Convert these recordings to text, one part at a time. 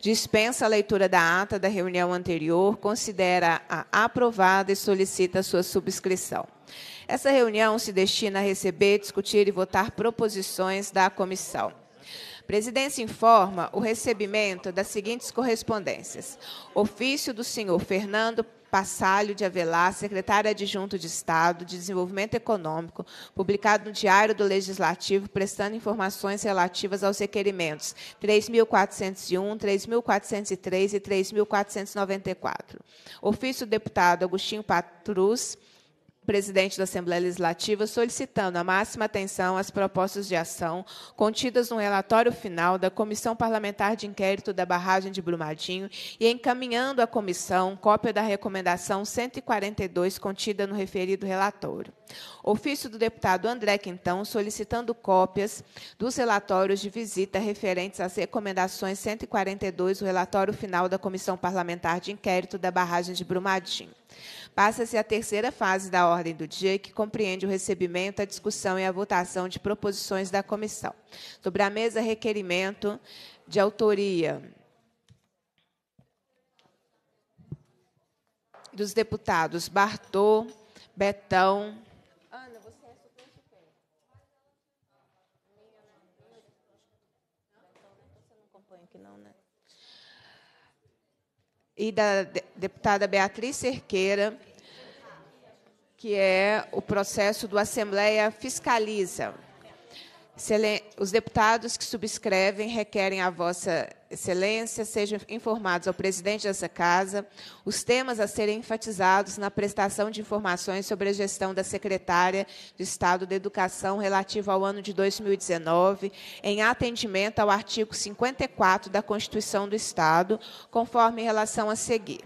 dispensa a leitura da ata da reunião anterior, considera-a aprovada e solicita sua subscrição. Essa reunião se destina a receber, discutir e votar proposições da comissão. presidência informa o recebimento das seguintes correspondências: ofício do senhor Fernando Passalho de Avelar, secretário adjunto de Estado de Desenvolvimento Econômico, publicado no Diário do Legislativo, prestando informações relativas aos requerimentos 3.401, 3.403 e 3.494. Ofício do deputado Agostinho Patrus presidente da Assembleia Legislativa, solicitando a máxima atenção às propostas de ação contidas no relatório final da Comissão Parlamentar de Inquérito da Barragem de Brumadinho e encaminhando à comissão cópia da recomendação 142 contida no referido relatório. Ofício do deputado André Quintão solicitando cópias dos relatórios de visita referentes às recomendações 142, o relatório final da Comissão Parlamentar de Inquérito da Barragem de Brumadinho. Passa-se a terceira fase da ordem do dia, que compreende o recebimento, a discussão e a votação de proposições da comissão. Sobre a mesa, requerimento de autoria dos deputados Bartô, Betão, e da deputada Beatriz Cerqueira, que é o processo do Assembleia Fiscaliza. Os deputados que subscrevem requerem a Vossa Excelência sejam informados ao presidente dessa Casa os temas a serem enfatizados na prestação de informações sobre a gestão da secretária de Estado da Educação relativo ao ano de 2019, em atendimento ao artigo 54 da Constituição do Estado, conforme relação a seguir.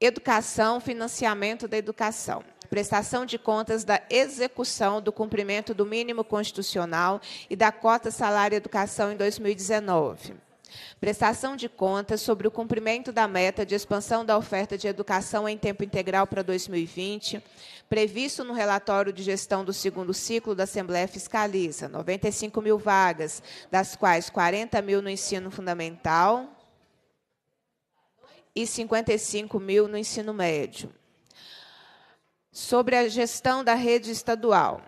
Educação, financiamento da educação prestação de contas da execução do cumprimento do mínimo constitucional e da cota salário educação em 2019 prestação de contas sobre o cumprimento da meta de expansão da oferta de educação em tempo integral para 2020, previsto no relatório de gestão do segundo ciclo da Assembleia Fiscaliza, 95 mil vagas, das quais 40 mil no ensino fundamental e 55 mil no ensino médio sobre a gestão da rede estadual,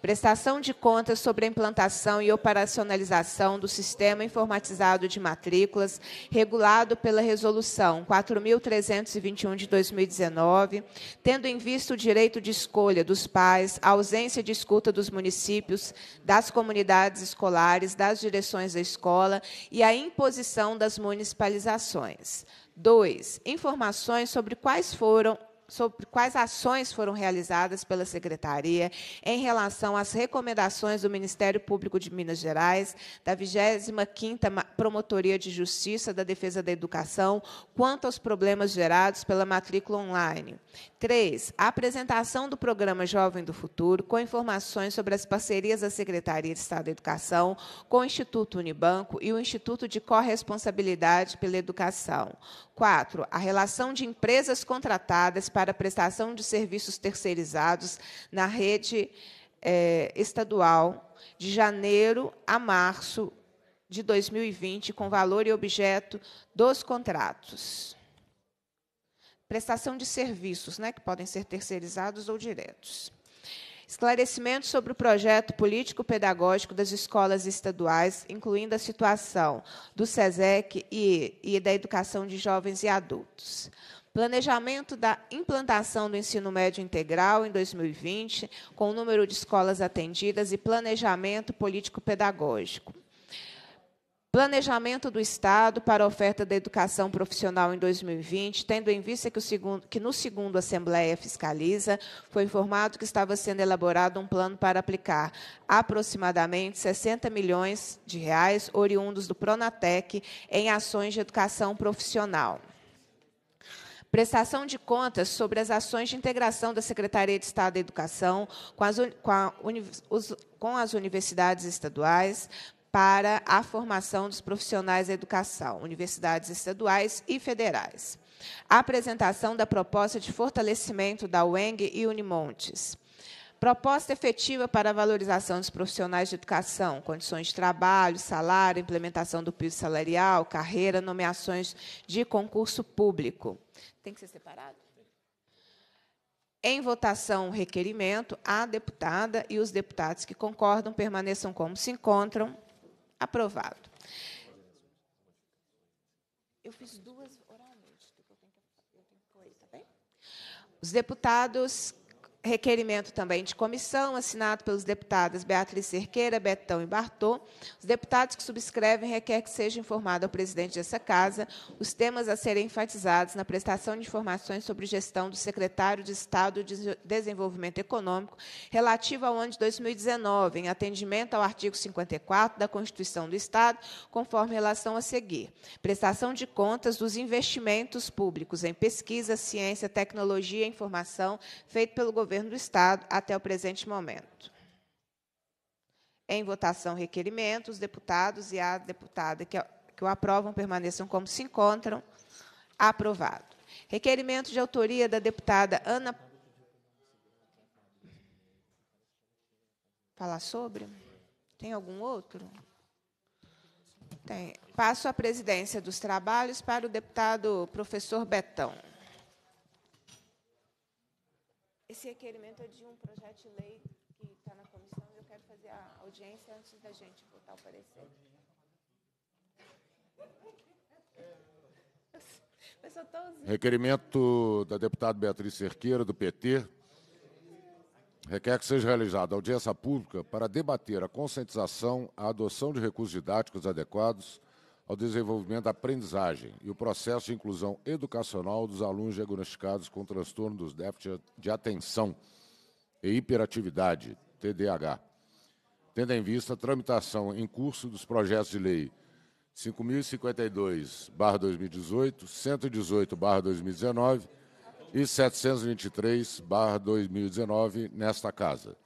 prestação de contas sobre a implantação e operacionalização do sistema informatizado de matrículas, regulado pela Resolução 4.321 de 2019, tendo em vista o direito de escolha dos pais, a ausência de escuta dos municípios, das comunidades escolares, das direções da escola e a imposição das municipalizações. 2. Informações sobre quais foram sobre quais ações foram realizadas pela Secretaria em relação às recomendações do Ministério Público de Minas Gerais, da 25ª Promotoria de Justiça da Defesa da Educação, quanto aos problemas gerados pela matrícula online. 3. A apresentação do programa Jovem do Futuro, com informações sobre as parcerias da Secretaria de Estado da Educação com o Instituto Unibanco e o Instituto de Corresponsabilidade pela Educação. 4. A relação de empresas contratadas para para prestação de serviços terceirizados na rede é, estadual de janeiro a março de 2020, com valor e objeto dos contratos. Prestação de serviços, né, que podem ser terceirizados ou diretos. Esclarecimento sobre o projeto político-pedagógico das escolas estaduais, incluindo a situação do SESEC e, e da educação de jovens e adultos. Planejamento da implantação do ensino médio integral em 2020, com o número de escolas atendidas e planejamento político-pedagógico. Planejamento do Estado para a oferta da educação profissional em 2020, tendo em vista que, segundo, que, no segundo Assembleia Fiscaliza foi informado que estava sendo elaborado um plano para aplicar aproximadamente 60 milhões de reais oriundos do Pronatec em ações de educação profissional prestação de contas sobre as ações de integração da Secretaria de Estado da Educação com as, com, a, com as universidades estaduais, para a formação dos profissionais da educação, universidades estaduais e federais. A apresentação da proposta de fortalecimento da UENG e Unimontes. Proposta efetiva para a valorização dos profissionais de educação, condições de trabalho, salário, implementação do piso salarial, carreira, nomeações de concurso público. Tem que ser separado? Em votação, requerimento, a deputada e os deputados que concordam permaneçam como se encontram. Aprovado. Eu fiz duas oralmente. que... Tá os deputados requerimento também de comissão, assinado pelos deputados Beatriz Cerqueira, Betão e Bartô. Os deputados que subscrevem requer que seja informado ao presidente dessa casa os temas a serem enfatizados na prestação de informações sobre gestão do secretário de Estado de Desenvolvimento Econômico relativo ao ano de 2019, em atendimento ao artigo 54 da Constituição do Estado, conforme relação a seguir. Prestação de contas dos investimentos públicos em pesquisa, ciência, tecnologia e informação feito pelo governo governo do Estado até o presente momento. Em votação, requerimento, os deputados e a deputada que, que o aprovam permaneçam como se encontram. Aprovado. Requerimento de autoria da deputada Ana. Falar sobre? Tem algum outro? Tem. Passo a presidência dos trabalhos para o deputado professor Betão esse requerimento é de um projeto de lei que está na comissão e eu quero fazer a audiência antes da gente votar o parecer. Requerimento da deputada Beatriz Cerqueira, do PT, requer que seja realizada audiência pública para debater a conscientização, a adoção de recursos didáticos adequados ao desenvolvimento da aprendizagem e o processo de inclusão educacional dos alunos diagnosticados com transtorno dos déficits de atenção e hiperatividade, TDAH, tendo em vista a tramitação em curso dos projetos de lei 5052/2018, 118/2019 e 723/2019 nesta casa.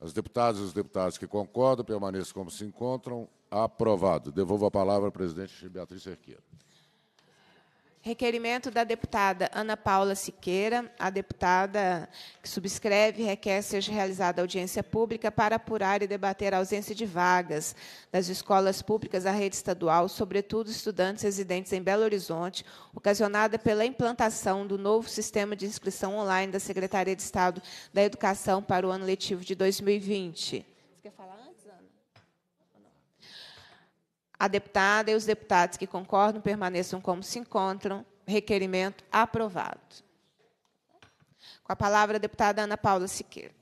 As deputadas e os deputados que concordam permaneçam como se encontram Aprovado. Devolvo a palavra à presidente Beatriz Cerqueira. Requerimento da deputada Ana Paula Siqueira. A deputada que subscreve requer seja realizada audiência pública para apurar e debater a ausência de vagas das escolas públicas da rede estadual, sobretudo estudantes residentes em Belo Horizonte, ocasionada pela implantação do novo sistema de inscrição online da Secretaria de Estado da Educação para o ano letivo de 2020. Você quer falar? A deputada e os deputados que concordam permaneçam como se encontram. Requerimento aprovado. Com a palavra, a deputada Ana Paula Siqueira.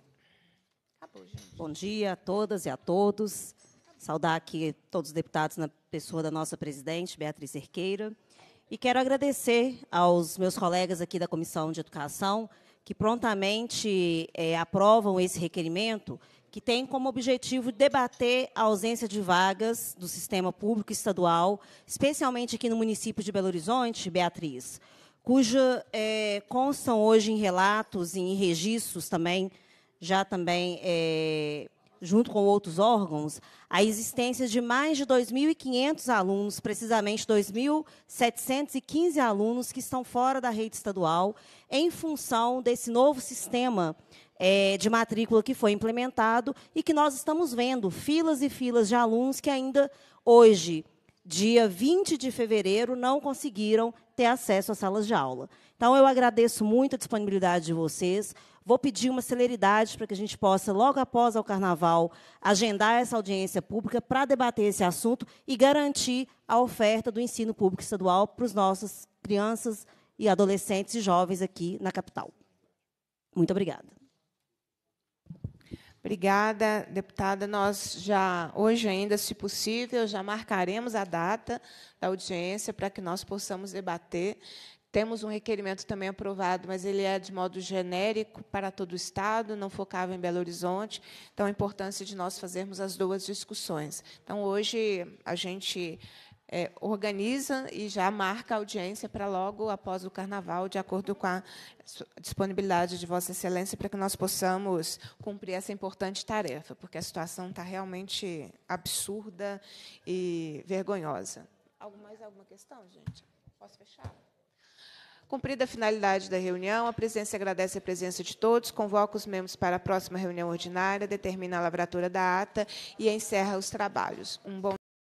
Bom dia a todas e a todos. Saudar aqui todos os deputados na pessoa da nossa presidente, Beatriz Cerqueira. E quero agradecer aos meus colegas aqui da Comissão de Educação, que prontamente é, aprovam esse requerimento, que tem como objetivo debater a ausência de vagas do sistema público estadual, especialmente aqui no município de Belo Horizonte, Beatriz, cuja é, constam hoje em relatos e em registros também, já também é, junto com outros órgãos, a existência de mais de 2.500 alunos, precisamente 2.715 alunos que estão fora da rede estadual, em função desse novo sistema é, de matrícula que foi implementado e que nós estamos vendo filas e filas de alunos que ainda hoje, dia 20 de fevereiro, não conseguiram ter acesso às salas de aula. Então, eu agradeço muito a disponibilidade de vocês. Vou pedir uma celeridade para que a gente possa, logo após o carnaval, agendar essa audiência pública para debater esse assunto e garantir a oferta do ensino público estadual para os nossos crianças e adolescentes e jovens aqui na capital. Muito obrigada. Obrigada, deputada. Nós já, hoje ainda, se possível, já marcaremos a data da audiência para que nós possamos debater. Temos um requerimento também aprovado, mas ele é de modo genérico para todo o Estado, não focava em Belo Horizonte. Então, a importância de nós fazermos as duas discussões. Então, hoje, a gente é, organiza e já marca a audiência para logo após o carnaval, de acordo com a disponibilidade de Vossa Excelência, para que nós possamos cumprir essa importante tarefa, porque a situação está realmente absurda e vergonhosa. Mais alguma questão, gente? Posso fechar? Cumprida a finalidade da reunião, a presidência agradece a presença de todos, convoca os membros para a próxima reunião ordinária, determina a lavratura da ata e encerra os trabalhos. Um bom